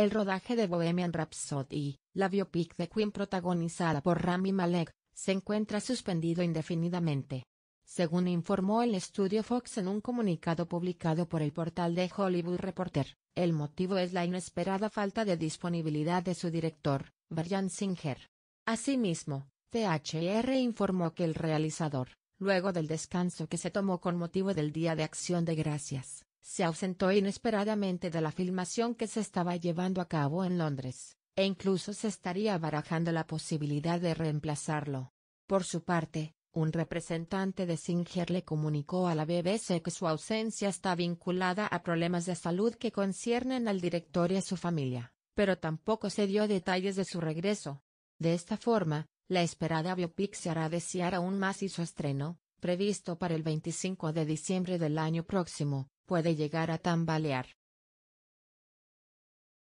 El rodaje de Bohemian Rhapsody, la biopic de Queen protagonizada por Rami Malek, se encuentra suspendido indefinidamente. Según informó el estudio Fox en un comunicado publicado por el portal de Hollywood Reporter, el motivo es la inesperada falta de disponibilidad de su director, Brian Singer. Asimismo, THR informó que el realizador, luego del descanso que se tomó con motivo del Día de Acción de Gracias, se ausentó inesperadamente de la filmación que se estaba llevando a cabo en Londres, e incluso se estaría barajando la posibilidad de reemplazarlo. Por su parte, un representante de Singer le comunicó a la BBC que su ausencia está vinculada a problemas de salud que conciernen al director y a su familia, pero tampoco se dio detalles de su regreso. De esta forma, la esperada biopic se hará desear aún más y su estreno, previsto para el 25 de diciembre del año próximo, puede llegar a tambalear.